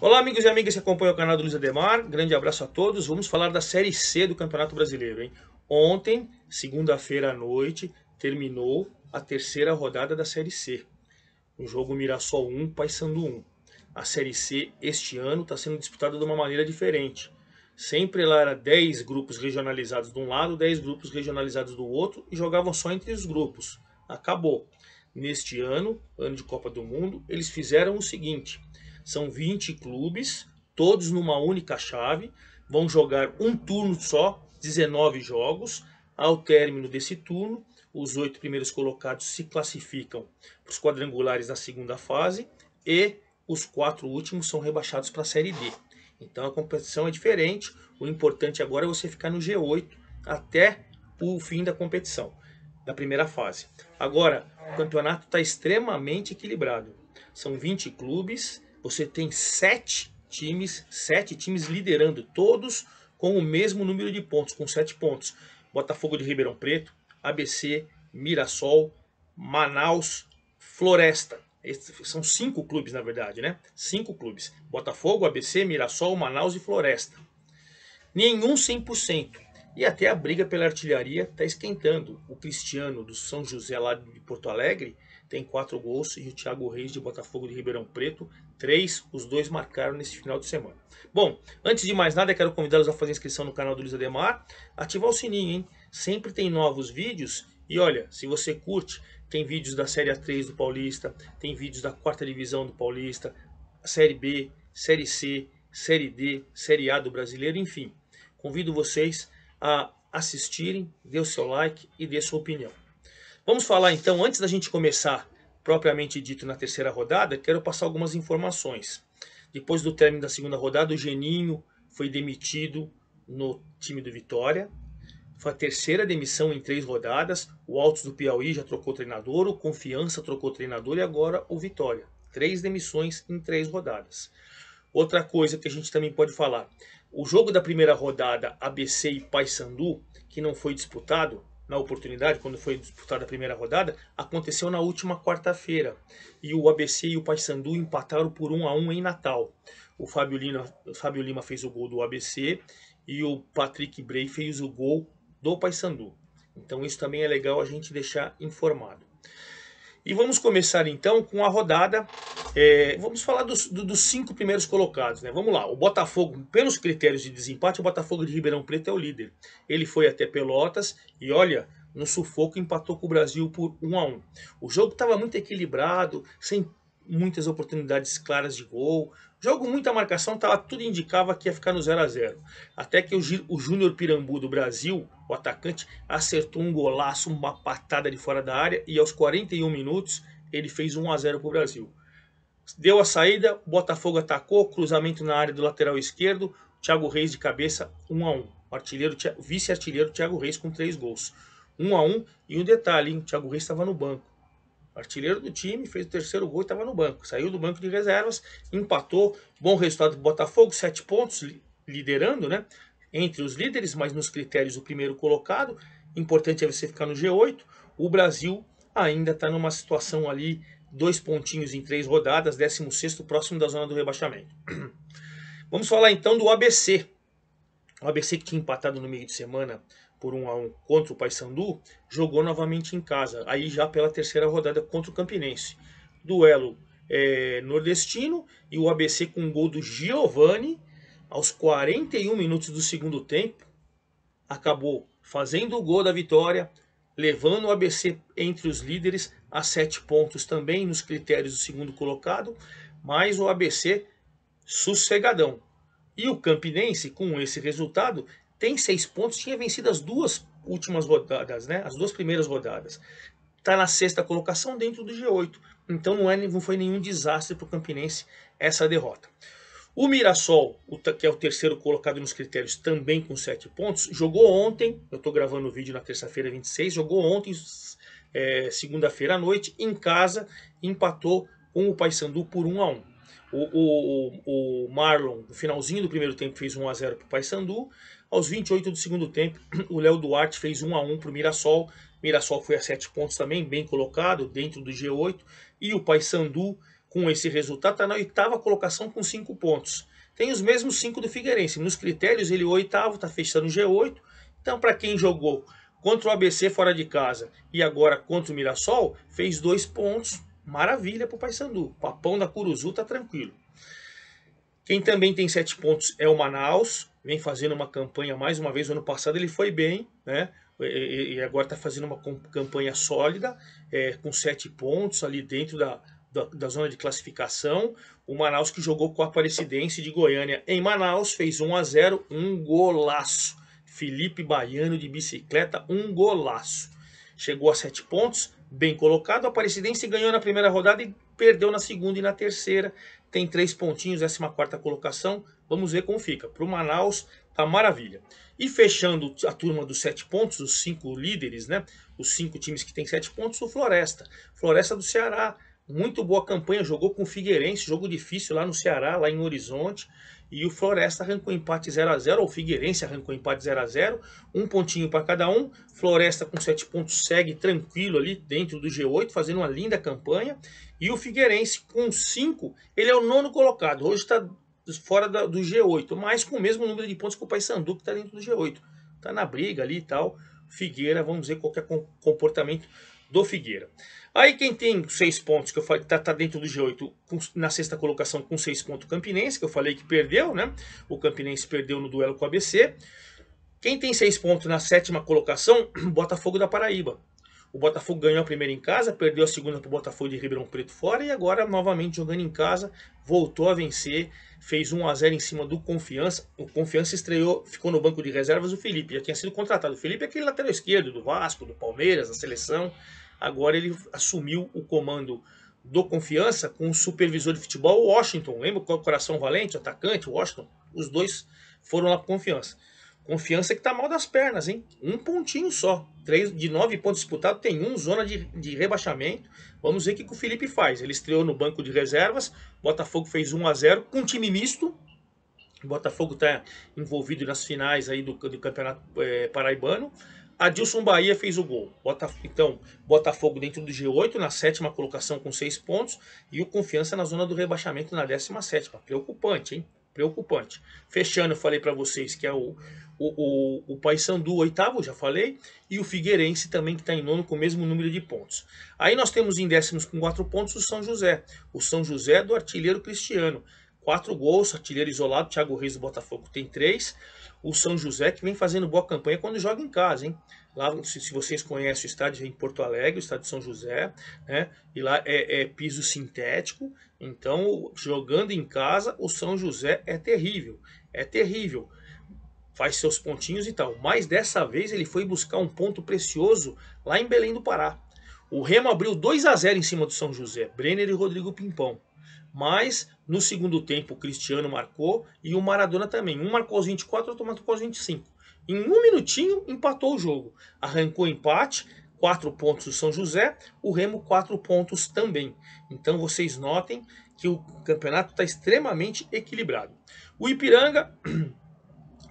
Olá, amigos e amigas que acompanham o canal do Luiz Ademar. Grande abraço a todos. Vamos falar da Série C do Campeonato Brasileiro, hein? Ontem, segunda-feira à noite, terminou a terceira rodada da Série C. O jogo Mirassol 1, Paysandu 1. A Série C este ano está sendo disputada de uma maneira diferente. Sempre lá era 10 grupos regionalizados de um lado, 10 grupos regionalizados do outro e jogavam só entre os grupos. Acabou. Neste ano, ano de Copa do Mundo, eles fizeram o seguinte: são 20 clubes, todos numa única chave, vão jogar um turno só, 19 jogos. Ao término desse turno, os oito primeiros colocados se classificam para os quadrangulares da segunda fase e os quatro últimos são rebaixados para a Série D. Então a competição é diferente. O importante agora é você ficar no G8 até o fim da competição, da primeira fase. Agora, o campeonato está extremamente equilibrado. São 20 clubes, você tem sete times, sete times liderando, todos com o mesmo número de pontos, com sete pontos. Botafogo de Ribeirão Preto, ABC, Mirassol, Manaus, Floresta. Esses são cinco clubes, na verdade, né? Cinco clubes. Botafogo, ABC, Mirassol, Manaus e Floresta. Nenhum 100%. E até a briga pela artilharia está esquentando. O Cristiano do São José, lá de Porto Alegre, tem quatro gols. E o Thiago Reis, de Botafogo de Ribeirão Preto, 3, os dois marcaram nesse final de semana. Bom, antes de mais nada, quero convidá-los a fazer inscrição no canal do Luiz Ademar, ativar o sininho, hein? Sempre tem novos vídeos e olha, se você curte, tem vídeos da Série A3 do Paulista, tem vídeos da quarta divisão do Paulista, Série B, Série C, Série D, Série A do Brasileiro, enfim. Convido vocês a assistirem, dê o seu like e dê sua opinião. Vamos falar então, antes da gente começar propriamente dito na terceira rodada, quero passar algumas informações. Depois do término da segunda rodada, o Geninho foi demitido no time do Vitória. Foi a terceira demissão em três rodadas. O Altos do Piauí já trocou treinador, o Confiança trocou treinador e agora o Vitória. Três demissões em três rodadas. Outra coisa que a gente também pode falar: o jogo da primeira rodada ABC e Paysandu, que não foi disputado, na oportunidade, quando foi disputada a primeira rodada, aconteceu na última quarta-feira. E o ABC e o Paysandu empataram por 1 a 1 em Natal. O Fábio Lima, o Fábio Lima fez o gol do ABC e o Patrick Bray fez o gol do Paysandu. Então isso também é legal a gente deixar informado. E vamos começar então com a rodada é, vamos falar dos, dos, cinco primeiros colocados, né? Vamos lá. O Botafogo, pelos critérios de desempate, o Botafogo de Ribeirão Preto é o líder. Ele foi até Pelotas e olha, no sufoco empatou com o Brasil por 1 a 1. O jogo estava muito equilibrado, sem muitas oportunidades claras de gol. Jogo muita marcação, tava, tudo indicava que ia ficar no 0 a 0 Até que o, o Júnior Pirambu do Brasil, o atacante, acertou um golaço, uma patada de fora da área e aos 41 minutos ele fez 1 a 0 para o Brasil deu a saída, o Botafogo atacou, cruzamento na área do lateral esquerdo, Thiago Reis de cabeça, 1 a 1. Artilheiro, vice-artilheiro Thiago Reis com três gols. 1 a 1 e um detalhe, hein? o Thiago Reis estava no banco. Artilheiro do time, fez o terceiro gol e estava no banco. Saiu do banco de reservas, empatou. Bom resultado do Botafogo, sete pontos, liderando, né? Entre os líderes, mas nos critérios o primeiro colocado. Importante é você ficar no G8. O Brasil ainda está numa situação ali dois pontinhos em três rodadas, 16 próximo da zona do rebaixamento. Vamos falar então do ABC. O ABC que tinha empatado no meio de semana por um a um contra o Paysandu, jogou novamente em casa, aí já pela terceira rodada contra o Campinense. Duelo é, nordestino e o ABC com um gol do Giovani aos 41 minutos do segundo tempo, acabou fazendo o gol da vitória, levando o ABC entre os líderes a sete pontos também nos critérios do segundo colocado, mas o ABC sossegadão. E o Campinense, com esse resultado, tem seis pontos, tinha vencido as duas últimas rodadas, né? as duas primeiras rodadas. Está na sexta colocação dentro do G8. Então não, é, não foi nenhum desastre para o Campinense essa derrota. O Mirassol, que é o terceiro colocado nos critérios, também com sete pontos, jogou ontem, eu estou gravando o vídeo na terça-feira 26, jogou ontem é, segunda-feira à noite, em casa, empatou com o Paysandu por 1 a 1 o, o, o, Marlon, no finalzinho do primeiro tempo, fez 1 a 0 para o Paysandu. Aos 28 do segundo tempo, o Léo Duarte fez 1 a 1 para o Mirassol. Mirassol foi a 7 pontos também, bem colocado, dentro do G8. E o Paysandu, com esse resultado, está na oitava colocação com 5 pontos. Tem os mesmos 5 do Figueirense. Nos critérios, ele é oitavo, está fechando o G8. Então, para quem jogou Contra o ABC fora de casa e agora contra o Mirassol, fez dois pontos. Maravilha para o Paysandu. Papão da Curuzu tá tranquilo. Quem também tem sete pontos é o Manaus. Vem fazendo uma campanha mais uma vez. ano passado ele foi bem, né? E agora está fazendo uma campanha sólida, é, com sete pontos ali dentro da, da, da, zona de classificação. O Manaus que jogou com a Aparecidense de Goiânia em Manaus fez 1 a 0 um golaço. Felipe Baiano de bicicleta, um golaço. Chegou a sete pontos, bem colocado. A Aparecidense ganhou na primeira rodada e perdeu na segunda e na terceira. Tem três pontinhos, quarta colocação. Vamos ver como fica. Para o Manaus, tá maravilha. E fechando a turma dos sete pontos, os cinco líderes, né? Os cinco times que têm sete pontos, o Floresta. Floresta do Ceará. Muito boa campanha, jogou com o Figueirense, jogo difícil lá no Ceará, lá em Horizonte. E o Floresta arrancou empate 0 a 0 o Figueirense arrancou empate 0 a 0 um pontinho para cada um. Floresta com 7 pontos segue tranquilo ali dentro do G8, fazendo uma linda campanha. E o Figueirense com 5, ele é o nono colocado. Hoje está fora da, do G8, mas com o mesmo número de pontos que o Paysandu, que está dentro do G8. Está na briga ali e tal. Figueira, vamos ver qual é o comportamento do Figueira. Aí quem tem seis pontos, que eu falei, tá, tá dentro do G8, com, na sexta colocação com seis pontos, o Campinense, que eu falei que perdeu, né? O Campinense perdeu no duelo com o ABC. Quem tem seis pontos na sétima colocação, Botafogo da Paraíba. O Botafogo ganhou a primeira em casa, perdeu a segunda para o Botafogo de Ribeirão Preto fora e agora novamente jogando em casa, voltou a vencer, fez 1 a 0 em cima do Confiança. O Confiança estreou, ficou no banco de reservas o Felipe, já tinha sido contratado. O Felipe é aquele lateral esquerdo do Vasco, do Palmeiras, da seleção. Agora ele assumiu o comando do Confiança com o supervisor de futebol Washington. Lembra é o coração valente, atacante Washington? Os dois foram lá para Confiança. Confiança que tá mal das pernas, hein? Um pontinho só. Três de nove pontos disputados, tem um zona de, de rebaixamento. Vamos ver o que, que o Felipe faz. Ele estreou no banco de reservas. Botafogo fez 1 a 0 com um time misto. Botafogo está envolvido nas finais aí do, do Campeonato é, Paraibano. Adilson Bahia fez o gol. Botafogo, então, Botafogo dentro do G8, na sétima colocação com seis pontos. E o Confiança na zona do rebaixamento na décima sétima. Preocupante, hein? Preocupante. Fechando, eu falei para vocês que é o, o, o, o Paysandu, oitavo, já falei, e o Figueirense também, que está em nono, com o mesmo número de pontos. Aí nós temos em décimos com quatro pontos o São José. O São José é do artilheiro Cristiano. Quatro gols, artilheiro isolado, Thiago Reis do Botafogo tem três. O São José que vem fazendo boa campanha quando joga em casa, hein? Lá, se, se vocês conhecem o estádio em Porto Alegre, o estádio de São José, né? E lá é, é piso sintético, então, jogando em casa, o São José é terrível. É terrível. Faz seus pontinhos e tal. Mas dessa vez ele foi buscar um ponto precioso lá em Belém do Pará. O Remo abriu 2 a 0 em cima do São José, Brenner e Rodrigo Pimpão. Mas no segundo tempo o Cristiano marcou e o Maradona também. Um marcou aos 24, outro marcou aos 25. Em um minutinho empatou o jogo. Arrancou empate, quatro pontos o São José, o Remo quatro pontos também. Então vocês notem que o campeonato está extremamente equilibrado. O Ipiranga,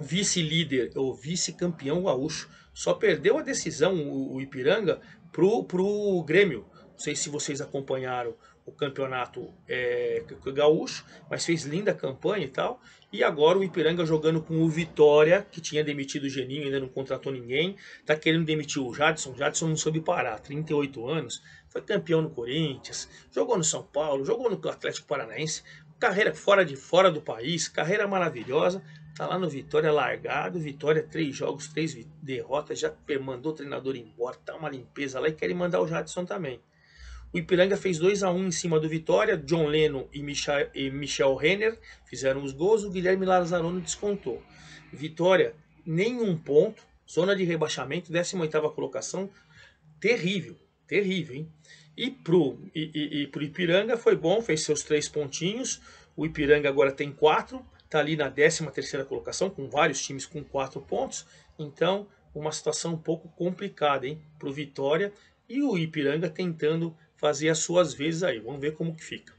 vice-líder ou vice-campeão gaúcho, só perdeu a decisão o Ipiranga pro pro Grêmio. Não sei se vocês acompanharam o campeonato é, gaúcho, mas fez linda campanha e tal. E agora o Ipiranga jogando com o Vitória, que tinha demitido o Geninho, ainda não contratou ninguém, tá querendo demitir o Jadson. Jadson não soube parar, 38 anos, foi campeão no Corinthians, jogou no São Paulo, jogou no Atlético Paranaense, carreira fora de fora do país, carreira maravilhosa, tá lá no Vitória largado, Vitória três jogos, três derrotas, já mandou o treinador embora, tá uma limpeza lá e querem mandar o Jadson também. O Ipiranga fez 2 a 1 um em cima do Vitória. John Leno e Michel, Renner fizeram os gols. O Guilherme Lazzaroni descontou. Vitória, nenhum ponto. Zona de rebaixamento, 18ª colocação. Terrível, terrível, hein? E pro, e, e, e pro Ipiranga foi bom, fez seus três pontinhos. O Ipiranga agora tem quatro, está ali na 13ª colocação, com vários times com quatro pontos. Então, uma situação um pouco complicada, hein? Pro Vitória e o Ipiranga tentando fazer as suas vezes aí. Vamos ver como que fica.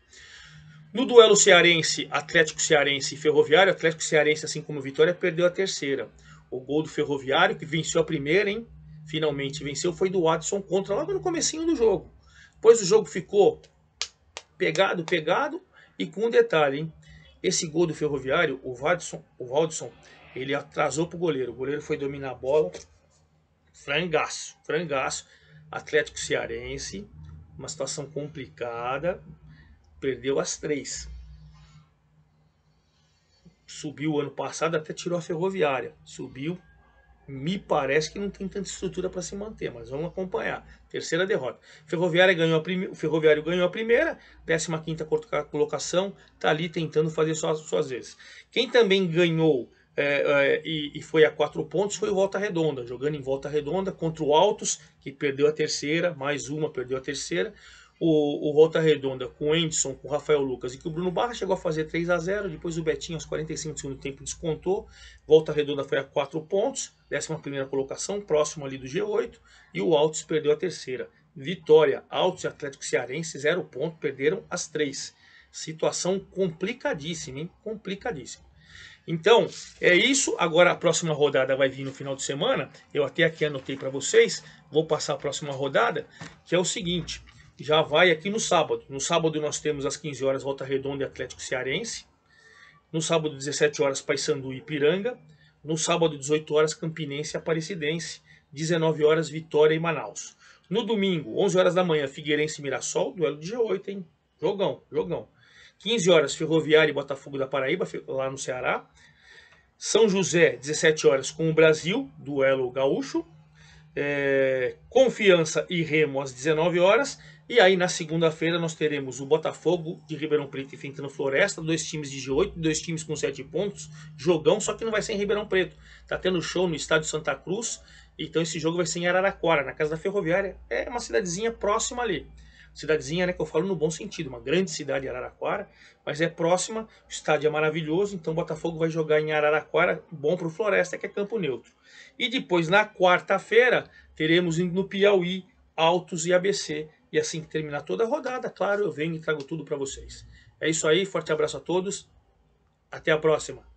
No duelo cearense, Atlético Cearense e Ferroviário, Atlético Cearense, assim como Vitória, perdeu a terceira. O gol do Ferroviário, que venceu a primeira, hein? Finalmente venceu, foi do Watson contra logo no comecinho do jogo. Pois o jogo ficou pegado, pegado, e com um detalhe, hein? Esse gol do Ferroviário, o Watson, o Watson ele atrasou pro goleiro. O goleiro foi dominar a bola. Frangaço, frangaço. Atlético Cearense uma situação complicada, perdeu as três. Subiu ano passado, até tirou a ferroviária. Subiu, me parece que não tem tanta estrutura para se manter, mas vamos acompanhar. Terceira derrota. Ferroviária ganhou a prime... O Ferroviário ganhou a primeira, 15 quinta colocação, está ali tentando fazer suas, suas vezes. Quem também ganhou é, é, e, e, foi a quatro pontos, foi o Volta Redonda, jogando em Volta Redonda contra o Altos, que perdeu a terceira, mais uma, perdeu a terceira. O, o Volta Redonda com o Endson, com o Rafael Lucas e com o Bruno Barra chegou a fazer 3 a 0 depois o Betinho aos 45 do segundo tempo descontou. Volta Redonda foi a quatro pontos, 11 primeira colocação, próximo ali do G8, e o Altos perdeu a terceira. Vitória, Altos e Atlético Cearense, zero ponto, perderam as três. Situação complicadíssima, hein? Complicadíssima. Então, é isso. Agora a próxima rodada vai vir no final de semana. Eu até aqui anotei para vocês. Vou passar a próxima rodada, que é o seguinte. Já vai aqui no sábado. No sábado nós temos às 15 horas Volta Redonda e Atlético Cearense. No sábado, 17 horas, Paysandu e Ipiranga. No sábado, 18 horas, Campinense e Aparecidense. 19 horas, Vitória e Manaus. No domingo, 11 horas da manhã, Figueirense e Mirassol, duelo de G8, hein? Jogão, jogão. 15 horas, Ferroviária e Botafogo da Paraíba, lá no Ceará. São José, 17 horas, com o Brasil, duelo gaúcho. É, Confiança e Remo, às 19 horas. E aí, na segunda-feira, nós teremos o Botafogo de Ribeirão Preto enfrentando Floresta, dois times de G8, dois times com sete pontos, jogão, só que não vai ser em Ribeirão Preto. Tá tendo show no estádio Santa Cruz, então esse jogo vai ser em Araraquara, na casa da Ferroviária. É uma cidadezinha próxima ali. Cidadezinha, né, que eu falo no bom sentido, uma grande cidade Araraquara, mas é próxima, o estádio é maravilhoso, então o Botafogo vai jogar em Araraquara, bom para o Floresta, que é campo neutro. E depois, na quarta-feira, teremos no Piauí, Altos e ABC, e assim que terminar toda a rodada, claro, eu venho e trago tudo para vocês. É isso aí, forte abraço a todos, até a próxima!